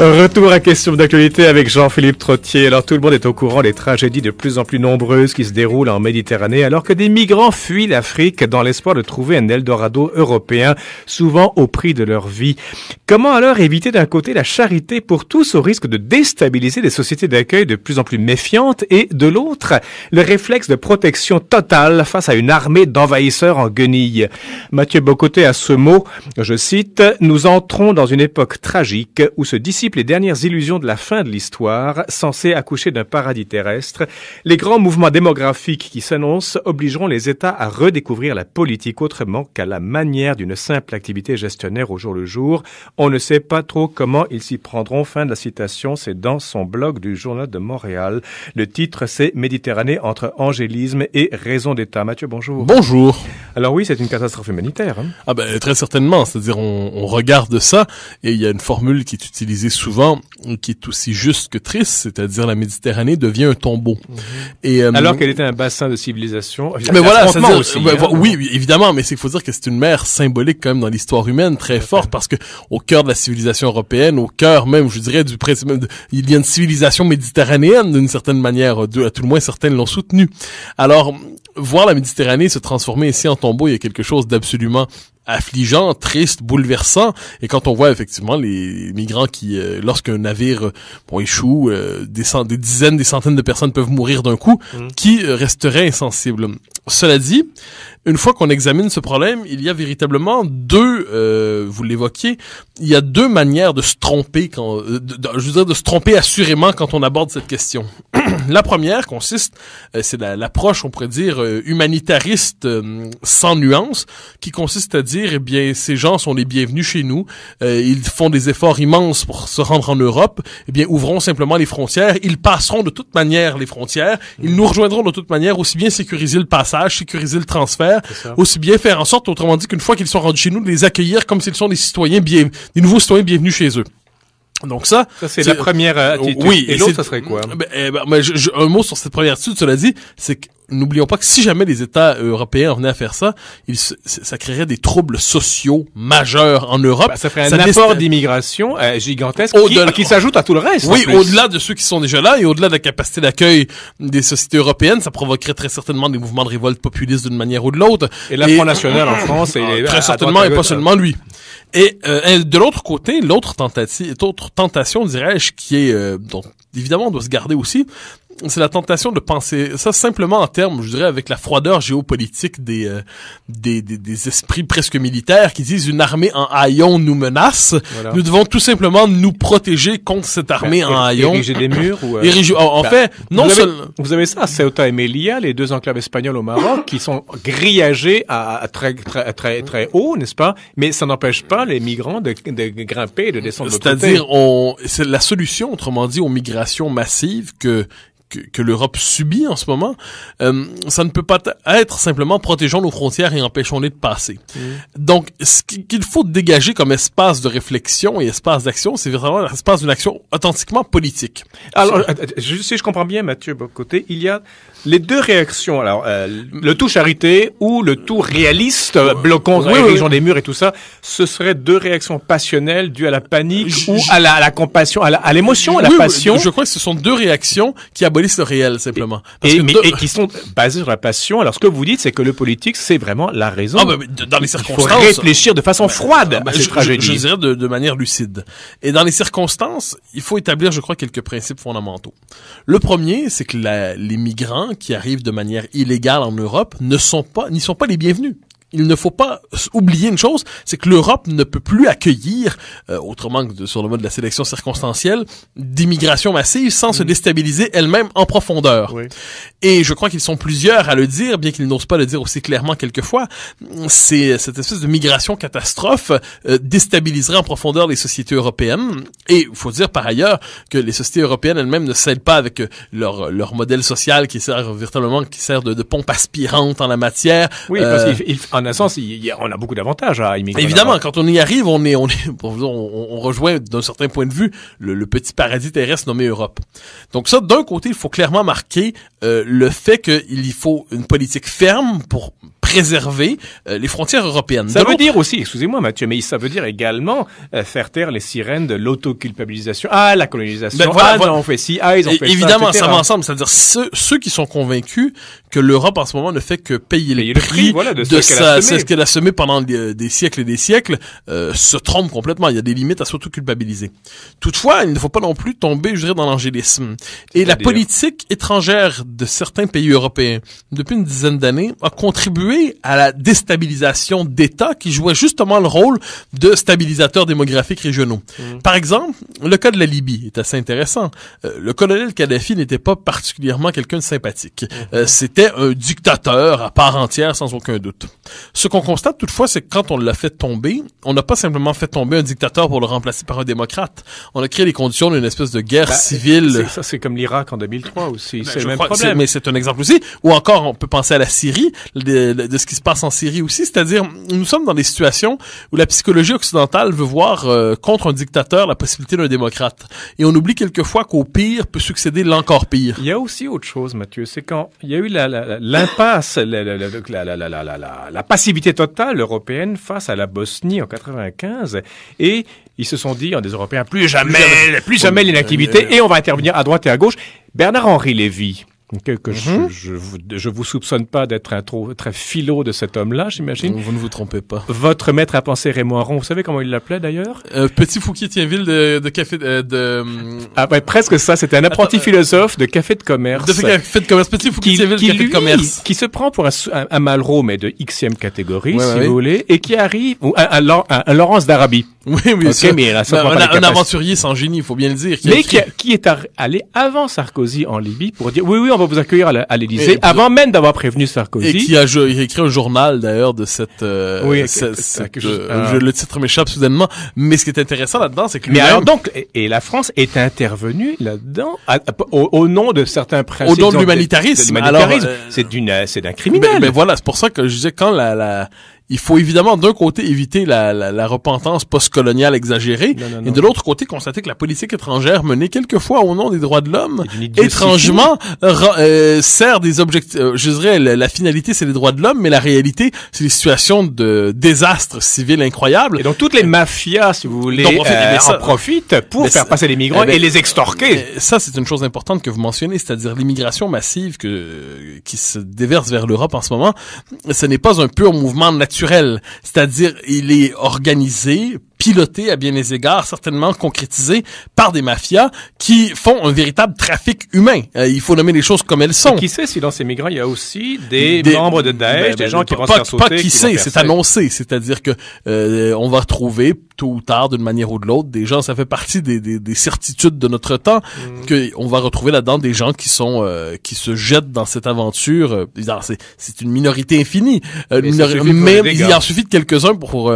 Retour à question d'actualité avec Jean-Philippe Trottier. Alors tout le monde est au courant des tragédies de plus en plus nombreuses qui se déroulent en Méditerranée alors que des migrants fuient l'Afrique dans l'espoir de trouver un Eldorado européen, souvent au prix de leur vie. Comment alors éviter d'un côté la charité pour tous au risque de déstabiliser des sociétés d'accueil de plus en plus méfiantes et de l'autre le réflexe de protection totale face à une armée d'envahisseurs en guenilles Mathieu Bocoté à ce mot, je cite, Nous entrons dans une époque tragique où se dissipe les dernières illusions de la fin de l'histoire, censées accoucher d'un paradis terrestre, les grands mouvements démographiques qui s'annoncent obligeront les États à redécouvrir la politique autrement qu'à la manière d'une simple activité gestionnaire au jour le jour. On ne sait pas trop comment ils s'y prendront. Fin de la citation, c'est dans son blog du Journal de Montréal. Le titre, c'est Méditerranée entre angélisme et raison d'État. Mathieu, bonjour. Bonjour. Alors oui, c'est une catastrophe humanitaire. Hein. Ah ben, très certainement. C'est-à-dire, on, on regarde ça et il y a une formule qui est utilisée souvent, qui est aussi juste que triste, c'est-à-dire la Méditerranée devient un tombeau. Mhm. Et, euh, Alors qu'elle était un bassin de civilisation. Mais voilà, hein. oui, évidemment, mais il faut dire que c'est une mer symbolique quand même dans l'histoire humaine très forte parce que au cœur de la civilisation européenne, au cœur même, je dirais, du il y a une civilisation méditerranéenne d'une certaine manière, euh, de, à tout le moins certaines l'ont soutenue. Alors, voir la Méditerranée se transformer ici en tombeau, il y a quelque chose d'absolument affligeant, triste, bouleversant. Et quand on voit effectivement les migrants qui, euh, lorsqu'un navire euh, bon, échoue, euh, des, des, dizaines, des centaines de personnes peuvent mourir d'un coup, mm. qui euh, resterait insensible. Cela dit, une fois qu'on examine ce problème, il y a véritablement deux, euh, vous l'évoquiez, il y a deux manières de se tromper quand, euh, je veux dire, de se tromper assurément quand on aborde cette question. la première consiste, euh, c'est l'approche, on pourrait dire, humanitariste sans nuance, qui consiste à dire, eh bien, ces gens sont les bienvenus chez nous, ils font des efforts immenses pour se rendre en Europe, eh bien, ouvrons simplement les frontières, ils passeront de toute manière les frontières, ils nous rejoindront de toute manière, aussi bien sécuriser le passage, sécuriser le transfert, aussi bien faire en sorte, autrement dit, qu'une fois qu'ils sont rendus chez nous, de les accueillir comme s'ils sont des citoyens bien, des nouveaux citoyens bienvenus chez eux. Donc ça, c'est la première attitude. Oui, et, l'autre, ça serait quoi ben, eh ben, ben, Un mot sur cette première attitude, cela dit, c'est que n'oublions pas que si jamais les États euh, européens venaient à faire ça, ils, ça créerait des troubles sociaux majeurs en Europe. Bah, ça ferait un apport d'immigration euh, gigantesque qui, s'ajoute à tout le reste. Oui, au-delà de ceux qui sont déjà là et au-delà de la capacité d'accueil des sociétés européennes, ça provoquerait très certainement des mouvements de révolte populiste d'une manière ou de l'autre. Et l'Afro nationale en France, et ah, très certainement et pas seulement lui. Euh, et, de l'autre côté, l'autre tentative, tentation, dirais-je, qui est donc évidemment on doit se garder aussi, c'est la tentation de penser ça simplement en termes, je dirais, avec la froideur géopolitique des, euh, des, des, esprits presque militaires qui disent une armée en haillons nous menace. Nous devons tout simplement nous protéger contre cette armée ben, en haillons. Ériger des murs ou euh... en, ben, fait, non seulement… vous avez ça Ceuta et Melilla, les deux enclaves espagnoles au Maroc, qui sont grillagées à, très, très, très, très haut, n'est-ce pas? Mais ça n'empêche pas les migrants de, grimper et de descendre. C'est-à-dire, on, c'est la solution, autrement dit, aux migrations massives que que, que l'Europe subit en ce moment, euh, ça ne peut pas être simplement protégeons nos frontières et empêchons-les de passer. Mm. Donc, ce qu'il faut dégager comme espace de réflexion et espace d'action, c'est vraiment l'espace d'une action authentiquement politique. Alors, euh, euh, si je comprends bien, Mathieu côté, il y a les deux réactions, alors euh, le tout charité ou le tout réaliste, bloquant bloquons, les des murs et tout ça, ce seraient deux réactions passionnelles dues à la panique ou À, la, compassion, à l'émotion, à, la passion. je crois que ce sont deux réactions qui abolissent le réel simplement. et, et, qui sont basées sur la passion. Alors ce que vous dites, c'est que le politique, c'est vraiment la raison. Ah, bah, dans les circonstances, il faut réfléchir de façon bah, froide bah, je, dirais de, manière lucide. Et dans les circonstances, il faut établir, je crois, quelques principes fondamentaux. Le premier, c'est que les migrants qui arrivent de manière illégale en Europe ne sont pas n'y sont pas les bienvenus il ne faut pas oublier une chose, c'est que l'Europe ne peut plus accueillir, euh, autrement que sur le mode de la sélection circonstancielle, d'immigration massive sans se mm. déstabiliser elle-même en profondeur. Oui. Et je crois qu'ils sont plusieurs à le dire, bien qu'ils n'osent pas le dire aussi clairement quelquefois. C'est cette espèce de migration catastrophe euh, déstabiliserait en profondeur les sociétés européennes. Et il faut dire par ailleurs que les sociétés européennes elles-mêmes ne s'aident pas avec euh, leur, leur modèle social qui sert véritablement qui sert de, pompe aspirante en la matière. Oui, parce euh, en un sens, on a beaucoup d'avantages à immigrer. Bah, évidemment, quand on y arrive, on est, on est, on, rejoint d'un certain point de vue le, petit paradis terrestre nommé Europe. Donc ça, d'un côté, il faut clairement marquer euh, le fait qu'il y faut une politique ferme pour préserver euh, les frontières européennes. Ça veut dire aussi, excusez-moi Mathieu, mais ça veut dire également euh, faire taire les sirènes de l'autoculpabilisation. Ah, la colonisation. Ben, ah, voilà. on fait ci, ah, ils ont fait Évidemment, ça, va ensemble. C'est-à-dire ceux, ceux, qui sont convaincus que l'Europe en ce moment ne fait que payer, les le, prix, de, ça, c'est ce qu'elle a semé pendant des, siècles et des siècles, euh, se trompe complètement. Il y a des limites à surtout culpabiliser Toutefois, il ne faut pas non plus tomber, je dirais, dans l'angélisme. Et la politique étrangère de certains pays européens, depuis une dizaine d'années, a contribué à la déstabilisation d'États qui jouaient justement le rôle de stabilisateurs démographiques régionaux. Mmh. Par exemple, le cas de la Libye est assez intéressant. Euh, le colonel Kadhafi n'était pas particulièrement quelqu'un de sympathique. Mmh. Euh, c'était un dictateur à part entière, sans aucun doute. Ce qu'on constate toutefois, c'est que quand on l'a fait tomber, on n'a pas simplement fait tomber un dictateur pour le remplacer par un démocrate. On a créé les conditions d'une espèce de guerre bah, civile. Ça, c'est comme l'Irak en 2003 aussi. Ben, c'est le même problème. Mais c'est un exemple aussi. Ou encore, on peut penser à la Syrie, de, ce qui se passe en Syrie aussi. C'est-à-dire, nous sommes dans des situations où la psychologie occidentale veut voir euh, contre un dictateur la possibilité d'un démocrate. Et on oublie quelquefois qu'au pire peut succéder l'encore pire. Il y a aussi autre chose, Mathieu. C'est quand il y a eu la, l'impasse, la, passivité totale européenne face à la Bosnie en 95. Et ils se sont dit, des Européens, plus jamais, plus jamais l'inactivité, et on va intervenir à droite et à gauche. Bernard-Henri Lévy, que je, mhm. je, je, vous soupçonne pas d'être un trop, très philo de cet homme-là, j'imagine. Vous ne vous trompez pas. Votre maître à penser Raymond Aron, vous savez comment il l'appelait d'ailleurs euh, Petit Fouquier Tienville de, de café euh, de, Ah presque ça. C'était un apprenti euh, philosophe de café de commerce. De café de commerce. Petit Fouquier Tienville de café de commerce. Qui se prend pour un, un, Malraux mais de xème catégorie, si vous voulez, et qui arrive ou un, un Laurence d'Arabie. Oui, oui. Okay, mais un, aventurier sans génie, il faut bien le dire. mais qui, qui, est allé avant Sarkozy en Libye pour dire oui, oui, va vous accueillir à l'Élysée, avant même d'avoir prévenu Sarkozy. Et qui a, écrit un journal d'ailleurs de cette. Euh, oui, euh, le titre m'échappe soudainement. Mais ce qui est intéressant là-dedans, c'est que. Mais alors donc, et, la France est intervenue là-dedans au, nom de certains principes. Au nom de l'humanitarisme. Euh, c'est d'une, c'est d'un criminel. Mais, voilà, c'est pour ça que je disais quand la, la il faut évidemment d'un côté éviter la, la, la repentance post-coloniale exagérée et de l'autre côté constater que la politique étrangère menée quelquefois au nom des droits de l'homme étrangement euh, euh, sert des objectifs euh, je dirais la, finalité c'est les droits de l'homme mais la réalité c'est les situations de désastre civil incroyable et donc toutes les mafias si vous voulez en, profitent pour faire passer les migrants eh ben, et les extorquer ça c'est une chose importante que vous mentionnez c'est-à-dire l'immigration massive que qui se déverse vers l'Europe en ce moment ce n'est pas un pur mouvement naturel c'est-à-dire il est organisé piloté à bien des égards, certainement concrétisé par des mafias qui font un véritable trafic humain. Euh, il faut nommer les choses comme elles sont. Et qui sait si dans ces migrants, il y a aussi des, membres de Daesh, ben, des ben, gens qui vont se faire sauter, Pas qui, sait, c'est annoncé. C'est-à-dire que euh, on va trouver tôt ou tard, d'une manière ou de l'autre, des gens, ça fait partie des, des, certitudes de notre temps, mm. qu'on va retrouver là-dedans des gens qui sont euh, qui se jettent dans cette aventure. c'est, une minorité infinie. mais, mais il en suffit de quelques-uns pour,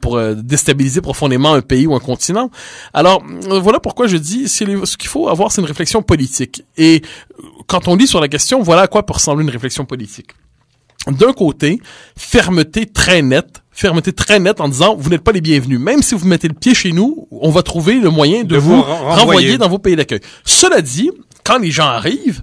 pour déstabiliser, profondément un pays ou un continent. Alors, euh, voilà pourquoi je dis, ce qu'il faut avoir, c'est une réflexion politique. Et euh, quand on lit sur la question, voilà à quoi peut ressembler une réflexion politique. D'un côté, fermeté très nette fermeté très nette en disant vous n'êtes pas les bienvenus. Même si vous mettez le pied chez nous, on va trouver le moyen de, vous, renvoyer. dans vos pays d'accueil. Cela dit, quand les gens arrivent,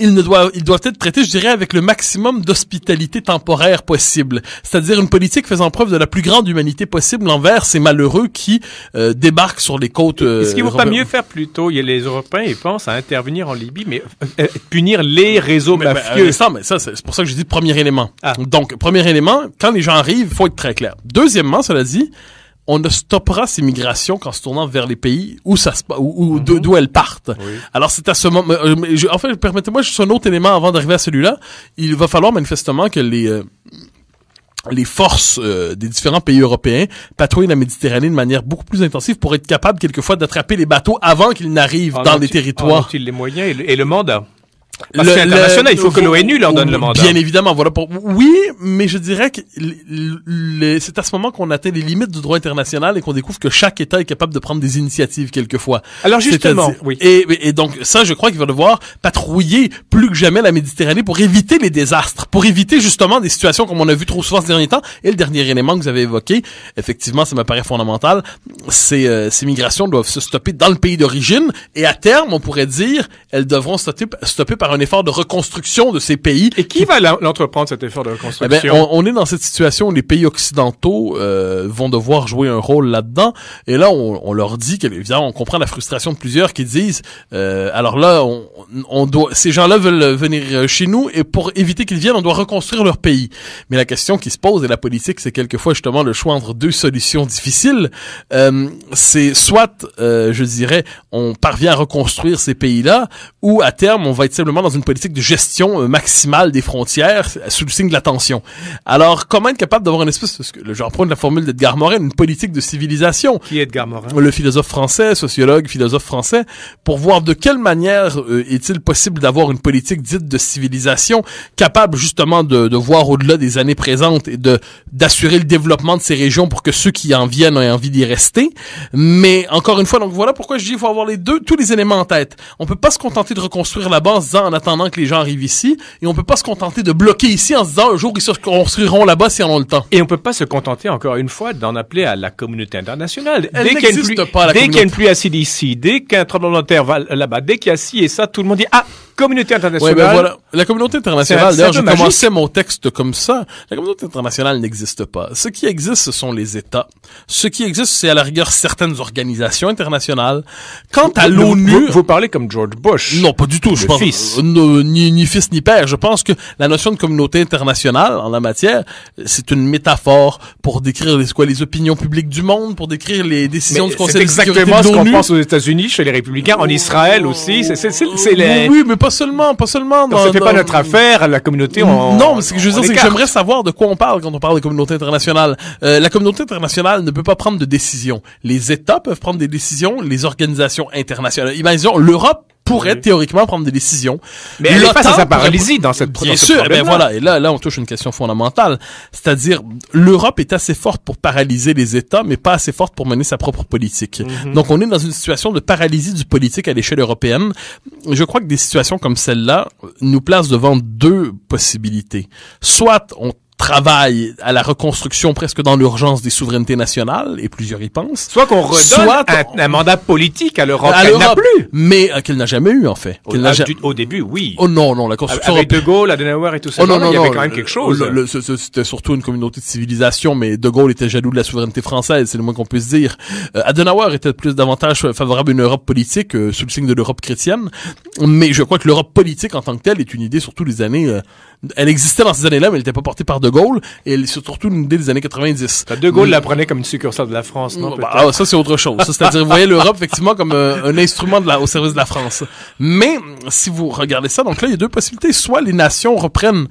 ils, ne doivent, être traités, je dirais, avec le maximum d'hospitalité temporaire possible, c'est-à-dire une politique faisant preuve de la plus grande humanité possible envers ces malheureux qui euh, débarquent sur les côtes. Euh, Est-ce qu'il ne vaut pas mieux faire plutôt il Les Européens, ils pensent à intervenir en Libye, mais euh, punir les réseaux ben, mafieux. ça, c'est pour ça que je dis premier élément. Ah. Donc, premier élément, quand les gens arrivent, il faut être très clair. Deuxièmement, cela dit, on ne stoppera ces migrations qu'en se tournant vers les pays où ça mhm. d'où elles partent. Alors c'est à ce moment. Euh, en fait, permettez-moi juste un autre élément avant d'arriver à celui-là. Il va falloir manifestement que les euh, forces euh, des différents pays européens patrouillent la Méditerranée de manière beaucoup plus intensive pour être capable quelquefois d'attraper les bateaux avant qu'ils n'arrivent dans les territoires. ont les moyens et le mandat parce international, il faut que l'ONU leur donne le mandat. Bien évidemment, voilà. Pour, oui, mais je dirais que c'est à ce moment qu'on atteint les limites du droit international et qu'on découvre que chaque État est capable de prendre des initiatives quelquefois. Alors justement, oui. Et, donc ça, je crois qu'il va devoir patrouiller plus que jamais la Méditerranée pour éviter les désastres, pour éviter justement des situations comme on a vu trop souvent ces derniers temps. Et le dernier élément que vous avez évoqué, effectivement, ça m'apparaît fondamental, c'est euh, ces migrations doivent se stopper dans le pays d'origine et à terme, on pourrait dire, elles devront se stopper par un effort de reconstruction de ces pays. Et qui, va l'entreprendre cet effort de eh ben, reconstruction on, est dans cette situation où les pays occidentaux euh, vont devoir jouer un rôle là-dedans. Et là, on, leur dit que on comprend la frustration de plusieurs qui disent euh, alors là, on, doit, ces gens-là veulent venir euh, chez nous et pour éviter qu'ils viennent, on doit reconstruire leur pays. Mais la question qui se pose et la politique, c'est quelquefois justement le choix entre deux solutions difficiles. c'est soit, je dirais, on parvient à reconstruire ces pays-là, ou à terme, on va être simplement dans une politique de gestion euh, maximale des frontières euh, sous le signe de la tension. Alors, comment être capable d'avoir une espèce, de, je reprends de la formule d'Edgar Morin, une politique de civilisation. Qui est Edgar Morin? Le philosophe français, sociologue, philosophe français, pour voir de quelle manière euh, est-il possible d'avoir une politique dite de civilisation capable justement de, de voir au-delà des années présentes et de d'assurer le développement de ces régions pour que ceux qui en viennent aient envie d'y rester. Mais encore une fois, donc voilà pourquoi je dis il faut avoir les deux, tous les éléments en tête. On peut pas se contenter de reconstruire la base en en attendant que les gens arrivent ici. Et on ne peut pas se contenter de bloquer ici en se disant un jour ils se construiront là-bas si on a le temps. Et on peut pas se contenter encore une fois d'en appeler à la communauté internationale. Elle dès dès qu'il y a pluie acide ici, dès qu'un tremblement de terre va là-bas, dès qu'il y a ci et ça, tout le monde dit ah communauté ben internationale. voilà. La communauté internationale, d'ailleurs, j'ai commencé mon texte comme ça. La communauté internationale n'existe pas. Ce qui existe, ce sont les États. Ce qui existe, c'est à la rigueur certaines organisations internationales. Quant à l'ONU... Vous, parlez comme George Bush. Non, pas du tout. je pense, fils. Euh, ni, ni fils ni père. Je pense que la notion de communauté internationale en la matière, c'est une métaphore pour décrire les, quoi, les opinions publiques du monde, pour décrire les décisions du Conseil de sécurité de l'ONU. C'est exactement ce qu'on pense aux États-Unis, chez les républicains, en Israël aussi. C'est les... mais pas pas seulement, pas seulement. Dans, ça fait pas notre affaire, la communauté. On, non, mais ce que je veux dire, c'est que j'aimerais savoir de quoi on parle quand on parle de communauté internationale. Euh, la communauté internationale ne peut pas prendre de décision. Les États peuvent prendre des décisions, les organisations internationales. Imaginons, l'Europe pourrait théoriquement prendre des décisions. Mais elle est face à sa paralysie dans cette Bien sûr, ben voilà, et là, là, on touche une question fondamentale. C'est-à-dire, l'Europe est assez forte pour paralyser les États, mais pas assez forte pour mener sa propre politique. Mhm. Donc, on est dans une situation de paralysie du politique à l'échelle européenne. Je crois que des situations comme celle-là nous placent devant deux possibilités. Soit on travaille à la reconstruction presque dans l'urgence des souverainetés nationales, et plusieurs y pensent. Soit qu'on redonne un, mandat politique à l'Europe qu'elle n'a plus. Mais euh, qu'elle n'a jamais eu, en fait. Ah, au, début, oui. Oh non, non, la construction... Avec De Gaulle, Adenauer et tout ça, oh il y avait quand même quelque chose. C'était surtout une communauté de civilisation, mais De Gaulle était jaloux de la souveraineté française, c'est le moins qu'on puisse dire. Euh, Adenauer était plus davantage favorable à une Europe politique, euh, sous le signe de l'Europe chrétienne, mais je crois que l'Europe politique en tant que telle est une idée surtout des années elle existait dans ces années-là, mais elle n'était pas portée par De Gaulle. Et surtout une idée des années 90. Bah, de Gaulle la prenait comme une succursale de la France, non? Bah, ah, ça, c'est autre chose. C'est-à-dire, vous voyez l'Europe, effectivement, comme euh, un instrument au service de la France. Mais, si vous regardez ça, donc là, il y a deux possibilités. Soit les nations reprennent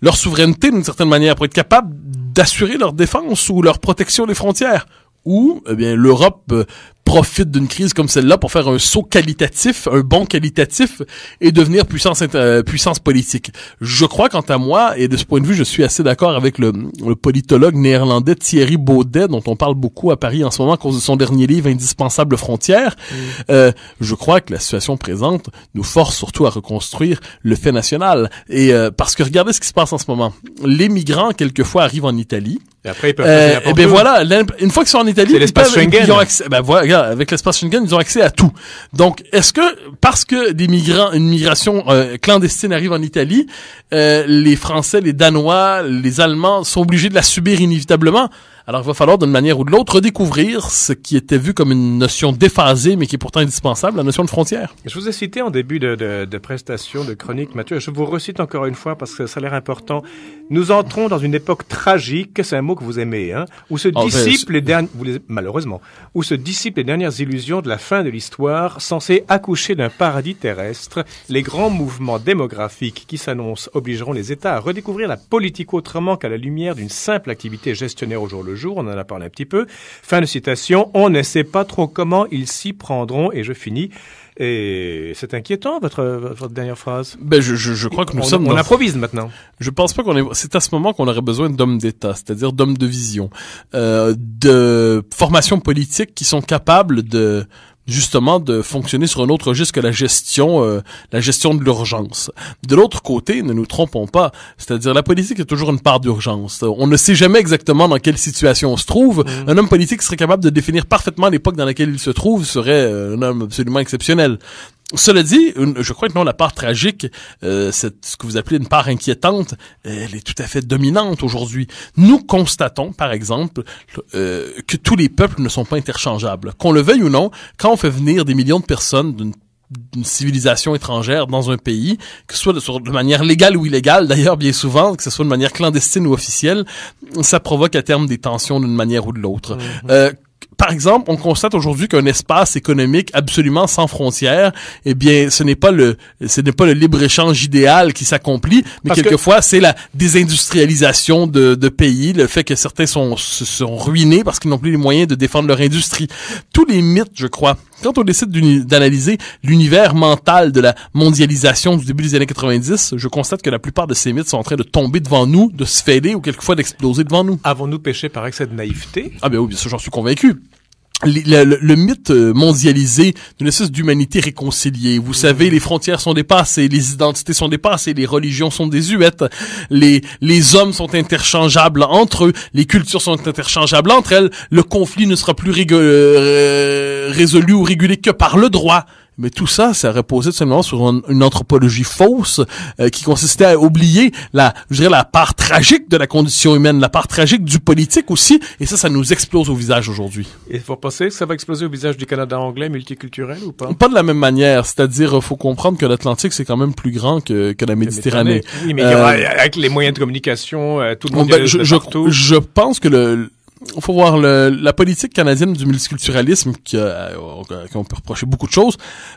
leur souveraineté d'une certaine manière pour être capables d'assurer leur défense ou leur protection des frontières où eh bien l'Europe euh, profite d'une crise comme celle-là pour faire un saut qualitatif, un bond qualitatif et devenir puissance euh, puissance politique. Je crois quant à moi et de ce point de vue, je suis assez d'accord avec le, politologue néerlandais Thierry Baudet dont on parle beaucoup à Paris en ce moment à cause de son dernier livre Indispensable frontières. Mmh. Euh, je crois que la situation présente nous force surtout à reconstruire le fait national et euh, parce que regardez ce qui se passe en ce moment. Les migrants quelquefois arrivent en Italie et après, ils peuvent Et euh, eh ben voilà, une fois qu'ils sont en Italie, ils, ont accès. Ben voilà, avec l'espace Schengen, ils ont accès à tout. Donc, est-ce que parce que des migrants, une migration euh, clandestine arrive en Italie, euh, les Français, les Danois, les Allemands sont obligés de la subir inévitablement alors, il va falloir d'une manière ou de l'autre redécouvrir ce qui était vu comme une notion déphasée, mais qui est pourtant indispensable, la notion de frontière. Je vous ai cité en début de, de, de prestation, de chronique, Mathieu. Je vous recite encore une fois parce que ça a l'air important. Nous entrons dans une époque tragique, c'est un mot que vous aimez, hein, où se ah, ben, dissipent les dernières, malheureusement, où se dissipent les dernières illusions de la fin de l'histoire, censée accoucher d'un paradis terrestre. Les grands mouvements démographiques qui s'annoncent obligeront les États à redécouvrir la politique autrement qu'à la lumière d'une simple activité gestionnaire aujourd'hui jour, on en a parlé un petit peu. Fin de citation, on ne sait pas trop comment ils s'y prendront, et je finis. Et c'est inquiétant, votre, dernière phrase. Ben, je, crois que nous sommes. On improvise maintenant. Je pense pas qu'on est. C'est à ce moment qu'on aurait besoin d'hommes d'État, c'est-à-dire d'hommes de vision, euh, de formations politiques qui sont capables de justement de fonctionner sur un autre registre que la gestion, euh, la gestion de l'urgence. De l'autre côté, ne nous trompons pas, c'est-à-dire la politique est toujours une part d'urgence. On ne sait jamais exactement dans quelle situation on se trouve. Mm. Un homme politique serait capable de définir parfaitement l'époque dans laquelle il se trouve, serait euh, un homme absolument exceptionnel. Cela dit, je crois que non, la part tragique, euh, ce que vous appelez une part inquiétante, elle est tout à fait dominante aujourd'hui. Nous constatons, par exemple, euh, que tous les peuples ne sont pas interchangeables. Qu'on le veuille ou non, quand on fait venir des millions de personnes d'une civilisation étrangère dans un pays, que ce soit de, manière légale ou illégale, d'ailleurs bien souvent, que ce soit de manière clandestine ou officielle, ça provoque à terme des tensions d'une manière ou de l'autre. Mmh. Euh, par exemple, on constate aujourd'hui qu'un espace économique absolument sans frontières, eh bien, ce n'est pas le, ce n'est pas le libre-échange idéal qui s'accomplit, mais quelquefois, c'est la désindustrialisation de, pays, le fait que certains sont, sont ruinés parce qu'ils n'ont plus les moyens de défendre leur industrie. Tous les mythes, je crois. Quand on décide d'analyser l'univers mental de la mondialisation du début des années 90, je constate que la plupart de ces mythes sont en train de tomber devant nous, de se fêler ou quelquefois d'exploser devant nous. Avons-nous péché par excès de naïveté? Ah ben oui, bien sûr, j'en suis convaincu le, mythe euh, mondialisé d'une espèce d'humanité réconciliée. Vous mhm. savez, les frontières sont dépassées, les identités sont dépassées, les religions sont désuètes, les, les hommes sont interchangeables entre eux, les cultures sont interchangeables entre elles, le conflit ne sera plus euh, résolu ou régulé que par le droit. Mais tout ça, ça reposait tout simplement sur une anthropologie fausse euh, qui consistait à oublier la, je dirais, la part tragique de la condition humaine, la part tragique du politique aussi. Et ça, ça nous explose au visage aujourd'hui. Et faut penser que ça va exploser au visage du Canada anglais multiculturel ou pas Pas de la même manière. C'est-à-dire, faut comprendre que l'Atlantique c'est quand même plus grand que, que la Méditerranée. Oui, mais euh, avec les moyens de communication, euh, tout le monde. Ben, je, je, je pense que le faut voir le, la politique canadienne du multiculturalisme euh, qu'on peut reprocher beaucoup de choses.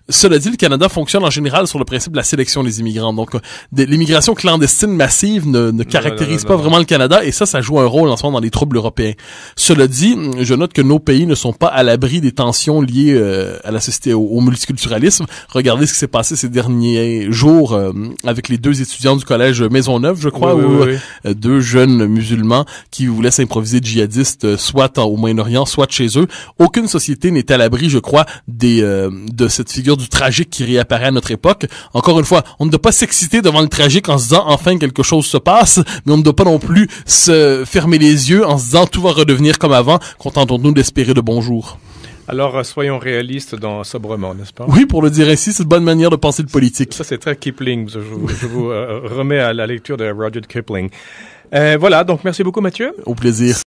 Cela dit, le Canada fonctionne en général sur le principe de la sélection des immigrants. Donc, euh, l'immigration clandestine massive ne, ne caractérise pas vraiment le Canada et ça, ça joue un rôle en ce moment dans les troubles européens. Cela dit, je note que nos pays ne sont pas à l'abri des tensions liées euh, à la société au, multiculturalisme. Regardez ce qui s'est passé ces derniers jours avec les deux étudiants du collège Maisonneuve, je crois, ou deux jeunes musulmans qui voulaient s'improviser djihadistes euh, soit au Moyen-Orient, soit chez eux. Aucune société n'est à l'abri, je crois, des, euh, de cette figure du tragique qui réapparaît à notre époque. Encore une fois, on ne doit pas s'exciter devant le tragique en se disant enfin quelque chose se passe, mais on ne doit pas non plus se fermer les yeux en se disant tout va redevenir comme avant. Contentons-nous d'espérer de bons jours. Alors, euh, soyons réalistes dans sobrement, n'est-ce pas? Oui, pour le dire ainsi, c'est une bonne manière de penser de politique. Ça, c'est très Kipling. Je, vous, remets à la lecture de Roger Kipling. voilà, donc merci beaucoup, Mathieu. Au plaisir.